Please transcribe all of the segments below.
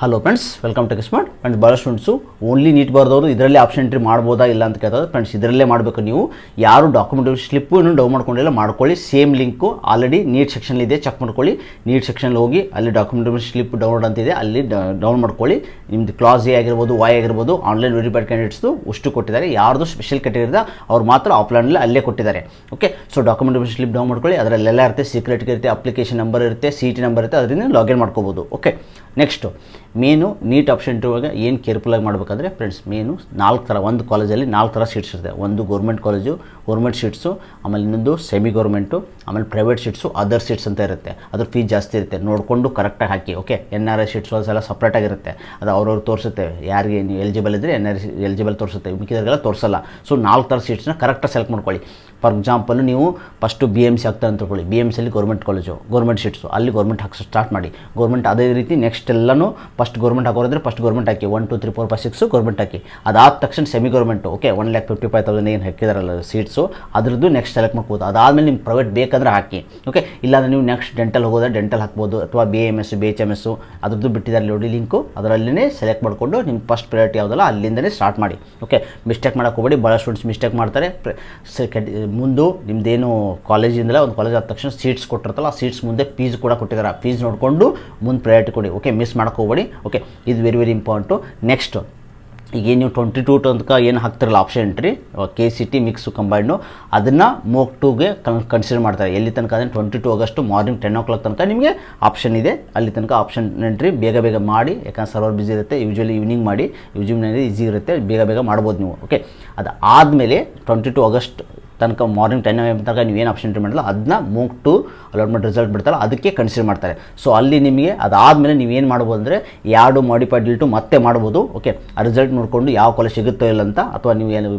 hello friends welcome to ಕಿಸ್ಮಾರ್ಟ್ friends ಭಾಳ students only NEET ಬರ್ದವರು ಇದರಲ್ಲೇ ಆಪ್ಷನ್ ಎಂಟ್ರಿ ಮಾಡ್ಬೋದಾ ಇಲ್ಲ ಅಂತ ಕೇಳ್ತಾರೆ ಫ್ರೆಂಡ್ಸ್ ಇದರಲ್ಲೇ ಮಾಡಬೇಕು ನೀವು ಯಾರು ಡಾಕ್ಯುಮೆಂಟ್ ಸ್ಲಿಪ್ಪು ಇನ್ನೂ ಡೌನ್ ಮಾಡ್ಕೊಂಡಿಲ್ಲ ಮಾಡ್ಕೊಳ್ಳಿ same link already NEET section ಇದೆ ಚೆಕ್ ಮಾಡ್ಕೊಳ್ಳಿ ನೀಟ್ ಸೆಕ್ಷನ್ ಹೋಗಿ ಅಲ್ಲಿ ಡಾಕ್ಯುಮೆಂಟ್ ಸ್ಲಿಪ್ ಡೌನ್ಲೋಡ್ ಅಂತಿದೆ ಅಲ್ಲಿ ಡೌನ್ ಮಾಡ್ಕೊಳ್ಳಿ ನಿಮ್ದು ಕ್ಲಾಸ್ ಎ ಆಗಿರ್ಬೋದು ವೈ ಆಗಿರ್ಬೋದು ಆನ್ಲೈನ್ ವೆರಿಫೈಡ್ ಕ್ಯಾಂಡಿಡೇಟ್ಸ್ದು ಅಷ್ಟು ಕೊಟ್ಟಿದ್ದಾರೆ ಯಾರ್ದು ಸ್ಪೆಷಲ್ ಕ್ಯಾಟಗರಿದ ಅವ್ರು ಮಾತ್ರ ಆಫ್ಲೈನಲ್ಲಿ ಅಲ್ಲೇ ಕೊಟ್ಟಿದ್ದಾರೆ okay so document slip down ಮಾಡ್ಕೊಳ್ಳಿ ಅದರಲ್ಲೆಲ್ಲ ಇರುತ್ತೆ ಸೀಕ್ರೆಟ್ ಇರುತ್ತೆ ಅಪ್ಲಿಕೇಶನ್ ನಂಬರ್ ಇರುತ್ತೆ ಸಿ ಟಿ ನಂಬರ್ ಇರುತ್ತೆ ಅದರಿಂದ ಲಾಗಿನ್ ಮಾಡ್ಕೋಬೋದು okay next main NEET option ಇರುವಾಗ ಏನು ಆಗಿ ಮಾಡಬೇಕಂದ್ರೆ ಫ್ರೆಂಡ್ಸ್ ಮೇನು ನಾಲ್ಕು ಥರ ಒಂದು ಕಾಲೇಜಲ್ಲಿ ನಾಲ್ಕು ಥರ ಸೀಟ್ಸ್ ಇರುತ್ತೆ ಒಂದು ಗೌರ್ಮೆಂಟ್ ಕಾಲೇಜು ಗೌರ್ಮೆಂಟ್ ಸೀಟ್ಸು ಆಮೇಲೆ ಇನ್ನೊಂದು ಸೆಮಿ ಗೌರ್ಮೆಂಟು ಆಮೇಲೆ ಪ್ರೈವೇಟ್ ಸೀಟ್ಸು ಅದರ್ ಸೀಟ್ಸ್ ಅಂತ ಇರುತ್ತೆ ಅದ್ರ ಫೀಸ್ ಜಾಸ್ತಿ ಇರುತ್ತೆ ನೋಡಿಕೊಂಡು ಕರೆಕ್ಟಾಗಿ ಹಾಕಿ okay N R I seats ಅದೆಲ್ಲ ಸಪ್ರೇಟಾಗಿರುತ್ತೆ ಅದು ಅವ್ರವ್ರು ತೋರಿಸುತ್ತೆ ಯಾರಿಗೆ ನೀವು ಎಲಿಜಿಬಲ್ ಇದ್ದರೆ ಎನ್ ಆರ್ ಎಲಿಜಿಬಲ್ ತೋರಿಸುತ್ತೆ ಮಿಕ್ಕಿದವ್ರಿಗೆಲ್ಲ ತೋರಿಸಲ್ಲ ಸೊ ನಾಲ್ಕು ಥರ ಸೀಟ್ಸ್ನ ಕರೆಕ್ಟಾಗಿ ಸೆಲೆಕ್ಟ್ ಮಾಡ್ಕೊಳ್ಳಿ ಫಾರ್ ಎಕ್ಸಾಂಪಲ್ ನೀವು ಫಸ್ಟು ಬಿ ಎಮ್ ಸಿ ಆಗ್ತಾರೆ ಅಂತ ತಿಳ್ಕೊಳ್ಳಿ ಬಿ ಎಮ್ ಸಿಲಿ ಗೌರ್ಮೆಂಟ್ ಕಾಲೇಜು ಗೌರ್ಮೆಂಟ್ ಸೀಟ್ಸು ಅಲ್ಲಿ ಗೌರ್ಮೆಂಟ್ ಹಾಕಿ ಸ್ಟಾರ್ಟ್ ಮಾಡಿ ಗೌರ್ಮೆಂಟ್ ಅದೇ ರೀತಿ ನೆಕ್ಸ್ಟ್ ಎಲ್ಲನೂ ಫಸ್ಟ್ ಗೌರ್ಮೆಂಟ್ ಹಾಕೋದ್ರೆ ಫಸ್ಟ್ ಗೌರ್ಮೆಂಟ್ ಹಾಕಿ one two three four five six government ಹಾಕಿ ಅದಾದ ತಕ್ಷಣ semi government okay one lakh fifty five thousand ಏನು ಹಾಕಿದಾರಲ್ಲ ಸೀಟ್ಸು ಸೊ ಅದರದ್ದು ನೆಕ್ಸ್ಟ್ ಸೆಲೆಕ್ಟ್ ಮಾಡ್ಬೋದು ಅದಾದಮೇಲೆ ನಿಮ್ಮ ಪ್ರೈವೇಟ್ ಬೇಕಂದ್ರೆ ಹಾಕಿ ಓಕೆ ಇಲ್ಲಾಂದರೆ ನೀವು ನೆಕ್ಸ್ಟ್ ಡೆಂಟಲ್ ಹೋಗೋದ್ರೆ ಡೆಂಟಲ್ ಹಾಕ್ಬೋದು ಅಥವಾ B M S B H M S ಅದರದ್ದು ಬಿಟ್ಟಿದ್ದಾರೆ ನೋಡಿ ಲಿಂಕು ಅದರಲ್ಲೇ ಸೆಲೆಕ್ಟ್ ಮಾಡಿಕೊಂಡು ನಿಮ್ಮ ಫಸ್ಟ್ ಪ್ರಯಾರಿಟಿ ಯಾವುದಲ್ಲ ಅಲ್ಲಿಂದಲೇ ಸ್ಟಾರ್ಟ್ ಮಾಡಿ ಓಕೆ ಮಿಸ್ಟೇಕ್ ಮಾಡೋಕೆ ಹೋಗಬೇಡಿ ಭಾಳ ಸ್ಟೂಡೆಂಟ್ಸ್ ಮಿಸ್ಟೇಕ್ ಮಾಡ್ತಾರೆ ಮುಂದೆ ನಿಮ್ಮದೇನು ಕಾಲೇಜಿಂದಲ್ಲ ಒಂದು ಕಾಲೇಜ್ ಆದ ತಕ್ಷಣ ಸೀಟ್ಸ್ ಕೊಟ್ಟಿರ್ತಲ್ಲ ಆ ಸೀಟ್ಸ್ ಮುಂದೆ ಫೀಸ್ ಕೂಡ ಕೊಟ್ಟಿದ್ದಾರೆ ಆ ಫೀಸ್ ನೋಡಿಕೊಂಡು ಮುಂದೆ ಪ್ರಯಾರಿಟಿ ಕೊಡಿ ಓಕೆ ಮಿಸ್ ಮಾಡ್ಕೋಬೇಡಿ ಓಕೆ ಇದು ವೆರಿ ವೆರಿ ಇಂಪಾರ್ಟೆಂಟು ನೆಕ್ಸ್ಟ್ ಈಗ ನೀವು ಟ್ವೆಂಟಿ ಟು ತನಕ ಏನು ಹಾಕ್ತಿರಲ್ಲ option entry K C T mix combined ಅದನ್ನು ಮೋಕ್ ಟೂಗೆ ಕನ್ಸಿಡರ್ ಮಾಡ್ತಾರೆ ಎಲ್ಲಿ ತನಕ ಅದನ್ನು twenty two August morning ten o'clock ತನಕ ನಿಮಗೆ ಆಪ್ಷನ್ ಇದೆ ಅಲ್ಲಿ ತನಕ ಆಪ್ಷನ್ ಎಂಟ್ರಿ ಬೇಗ ಬೇಗ ಮಾಡಿ ಯಾಕಂದ್ರೆ ಸರ್ವರ್ ಬಿಸಿ ಇರುತ್ತೆ ಯೂಶ್ವಲಿ ಈವ್ನಿಂಗ್ ಮಾಡಿ ಯೂಜ್ಯೂಮ್ನಲ್ಲಿ ಈಸಿ ಇರುತ್ತೆ ಬೇಗ ಬೇಗ ಮಾಡ್ಬೋದು ನೀವು ಓಕೆ ಅದು ಆದಮೇಲೆ ಟ್ವೆಂಟಿ ಟು ಆಗಸ್ಟ್ ತನಕ ಮಾರ್ನಿಂಗ್ ಟೆನ್ ಎಮ್ ತನಕ ಏನು ಆಪ್ಷನ್ ಎಂಟ್ರಿ ಅದನ್ನ ಮೂಕ್ ಟು ಅಲೋಟ್ಮೆಂಟ್ ರಿಸಲ್ಟ್ ಬಿಡ್ತಾರೆ ಅದಕ್ಕೆ ಕನ್ಸಿಡರ್ ಮಾಡ್ತಾರೆ ಸೊ ಅಲ್ಲಿ ನಿಮಗೆ ಅದಾದಮೇಲೆ ನೀವು ಏನು ಮಾಡ್ಬೋದು ಅಂದರೆ ಎರಡು ಮಾಡಿಫೈಡ್ ಡಿಲ್ಟು ಮತ್ತೆ ಮಾಡ್ಬೋದು ಓಕೆ ಆ ರಿಸಲ್ಟ್ ನೋಡಿಕೊಂಡು ಯಾವ ಕಾಲೇಜ್ ಸಿಗುತ್ತೋ ಇಲ್ಲ ಅಂತ ಅಥವಾ ನೀವು ಏನು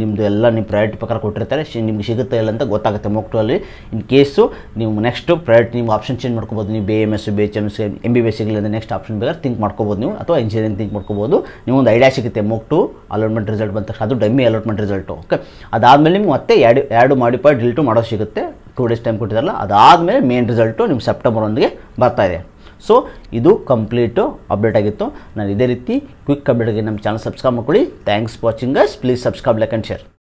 ನಿಮ್ಮದು ಎಲ್ಲ ನಿಮ್ಮ ಪ್ರಯಾರಿಟಿ ಪ್ರಕಾರ ಕೊಟ್ಟಿರ್ತಾರೆ ನಿಮ್ಗೆ ಸಿಗುತ್ತೋ ಇಲ್ಲ ಅಂತ ಗೊತ್ತಾಗುತ್ತೆ ಮೋಕ್ ಟು ಅಲ್ಲಿ ಇನ್ ಕೇಸು ನೀವು ನೆಕ್ಸ್ಟ್ ಪ್ರಯಾರಿಟಿ ನೀವು ಆಪ್ಷನ್ ಚೇಂಜ್ ಮಾಡ್ಕೋಬೋದು ನೀವು B M S B H M C M B B S ಸಿಗಲಿಲ್ಲ ನೆಕ್ಸ್ಟ್ ಆಪ್ಷನ್ ಬೇಕಾದ್ರೆ ತಿಂಕ್ ಮಾಡ್ಕೋಬೋದು ನೀವು ಅಥವಾ ಇಂಜಿನಿಯರಿಂಗ್ ಥಿಂಕ್ ಮಾಡ್ಕೋಬೋದು ನೀವು ಒಂದು ಐಡಿಯಾ ಸಿಗುತ್ತೆ ಮೋಕ್ ಟು ಅಲೋಟ್ಮೆಂಟ್ ರಿಸಲ್ಟ್ ಬಂದ ತಕ್ಷಣ ಅದು ಡಮ್ಮಿ ಅಲೋಟ್ಮೆಂಟ್ ರಿಸಲ್ಟು ಓಕೆ ಅದಾದಮೇಲೆ ನಿಮ್ಗೆ ಮತ್ತೆ ಆ್ಯಡ್ ಮಾಡಿ ಮಾಡಿಫೈ ಡಿಲ್ಟು ಮಾಡೋದು ಸಿಗುತ್ತೆ ಟೂ ಡೇಸ್ ಟೈಮ್ ಅದಾದ ಅದಾದಮೇಲೆ ಮೇನ್ ರಿಸಲ್ಟು ನಿಮ್ಮ ಸೆಪ್ಟೆಂಬರ್ ಒಂದಿಗೆ ಬರ್ತಾ ಇದೆ ಸೊ ಇದು ಕಂಪ್ಲೀಟು ಅಪ್ಡೇಟ್ ಆಗಿತ್ತು ನಾನು ಇದೇ ರೀತಿ ಕ್ವಿಕ್ ಅಪ್ಡೇಟ್ಗೆ ನಮ್ಮ ಚಾನಲ್ ಸಬ್ಸ್ಕ್ರೈಬ್ ಮಾಡ್ಕೊಳ್ಳಿ thanks watching guys please subscribe like and share